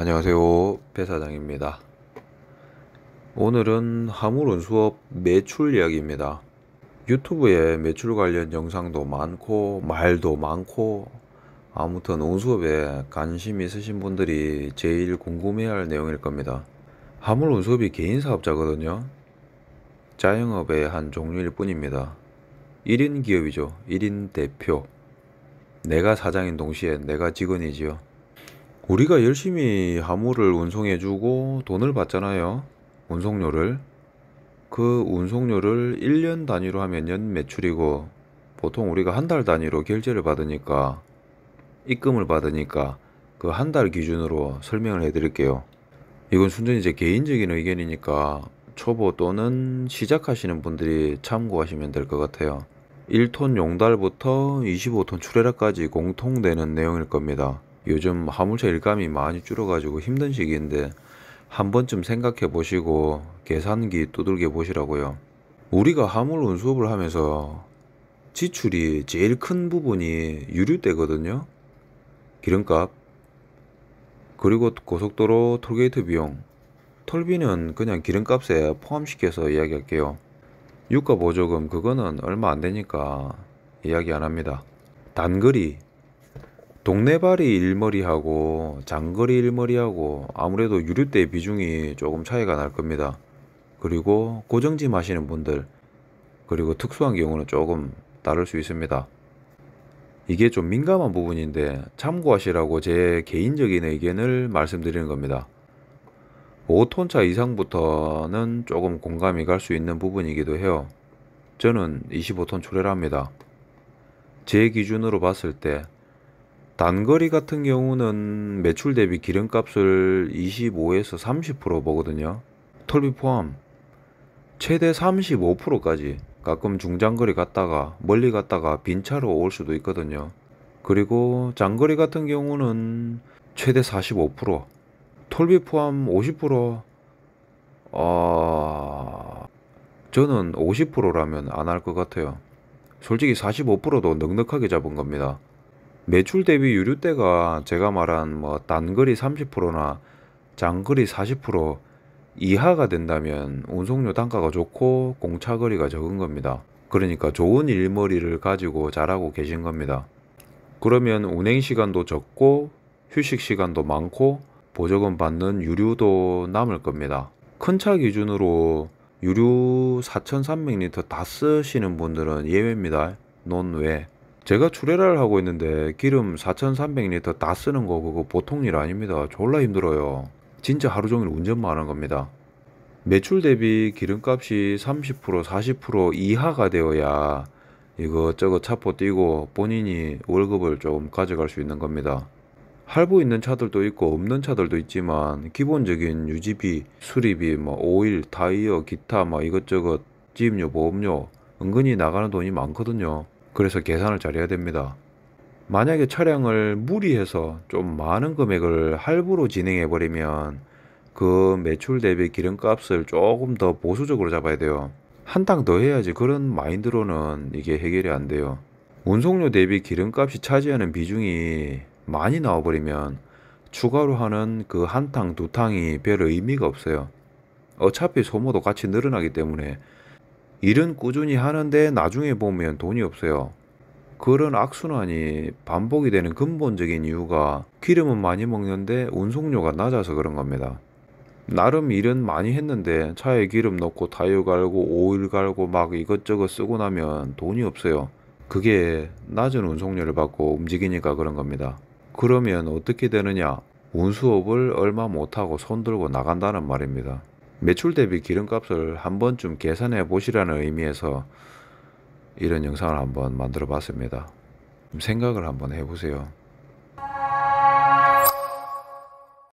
안녕하세요. 배사장입니다. 오늘은 화물운 수업 매출 이야기입니다. 유튜브에 매출 관련 영상도 많고 말도 많고 아무튼 운수업에 관심 있으신 분들이 제일 궁금해할 내용일 겁니다. 화물운수업이 개인 사업자거든요. 자영업의 한 종류일 뿐입니다. 1인 기업이죠. 1인 대표. 내가 사장인 동시에 내가 직원이지요. 우리가 열심히 화물을 운송해주고 돈을 받잖아요. 운송료를. 그 운송료를 1년 단위로 하면 연 매출이고 보통 우리가 한 달 단위로 결제를 받으니까 입금을 받으니까 그 한 달 기준으로 설명을 해드릴게요. 이건 순전히 제 개인적인 의견이니까 초보 또는 시작하시는 분들이 참고하시면 될 것 같아요. 1톤 용달부터 25톤 출해라까지 공통되는 내용일 겁니다. 요즘 화물차 일감이 많이 줄어가지고 힘든 시기인데 한 번쯤 생각해 보시고 계산기 두들겨 보시라고요. 우리가 화물 운수업을 하면서 지출이 제일 큰 부분이 유류대거든요. 기름값, 그리고 고속도로 톨게이트 비용, 톨비는 그냥 기름값에 포함시켜서 이야기할게요. 유가 보조금 그거는 얼마 안 되니까 이야기 안 합니다. 단거리 동네발이 일머리하고 장거리 일머리하고 아무래도 유류대 비중이 조금 차이가 날 겁니다. 그리고 고정지마시는 분들 그리고 특수한 경우는 조금 다를 수 있습니다. 이게 좀 민감한 부분인데 참고하시라고 제 개인적인 의견을 말씀드리는 겁니다. 5톤차 이상부터는 조금 공감이 갈 수 있는 부분이기도 해요. 저는 25톤 초래를 합니다. 제 기준으로 봤을 때 단거리 같은 경우는 매출 대비 기름값을 25에서 30% 보거든요. 톨비 포함 최대 35%까지 가끔 중장거리 갔다가 멀리 갔다가 빈차로 올 수도 있거든요. 그리고 장거리 같은 경우는 최대 45% 톨비 포함 50% 어... 아, 저는 50%라면 안 할 것 같아요. 솔직히 45%도 넉넉하게 잡은 겁니다. 매출 대비 유류대가 제가 말한 뭐 단거리 30%나 장거리 40% 이하가 된다면 운송료 단가가 좋고 공차거리가 적은 겁니다. 그러니까 좋은 일머리를 가지고 잘하고 계신 겁니다. 그러면 운행 시간도 적고 휴식 시간도 많고 보조금 받는 유류도 남을 겁니다. 큰 차 기준으로 유류 4,300리터 다 쓰시는 분들은 예외입니다. 논외. 제가 출애를 하고 있는데 기름 4,300리터 다 쓰는 거 그거 보통 일 아닙니다. 졸라 힘들어요. 진짜 하루 종일 운전만 하는 겁니다. 매출 대비 기름값이 30% 40% 이하가 되어야 이것저것 차포 뛰고 본인이 월급을 조금 가져갈 수 있는 겁니다. 할부 있는 차들도 있고 없는 차들도 있지만 기본적인 유지비, 수리비, 뭐 오일, 타이어, 기타 뭐 이것저것 지입료, 보험료 은근히 나가는 돈이 많거든요. 그래서 계산을 잘해야 됩니다. 만약에 차량을 무리해서 좀 많은 금액을 할부로 진행해 버리면 그 매출 대비 기름값을 조금 더 보수적으로 잡아야 돼요. 한탕 더 해야지 그런 마인드로는 이게 해결이 안 돼요. 운송료 대비 기름값이 차지하는 비중이 많이 나와버리면 추가로 하는 그 한 탕, 두 탕이 별 의미가 없어요. 어차피 소모도 같이 늘어나기 때문에 일은 꾸준히 하는데 나중에 보면 돈이 없어요. 그런 악순환이 반복이 되는 근본적인 이유가 기름은 많이 먹는데 운송료가 낮아서 그런 겁니다. 나름 일은 많이 했는데 차에 기름 넣고 타이어 갈고 오일 갈고 막 이것저것 쓰고 나면 돈이 없어요. 그게 낮은 운송료를 받고 움직이니까 그런 겁니다. 그러면 어떻게 되느냐? 운수업을 얼마 못하고 손들고 나간다는 말입니다. 매출 대비 기름값을 한 번쯤 계산해 보시라는 의미에서 이런 영상을 한번 만들어 봤습니다. 생각을 한번 해보세요.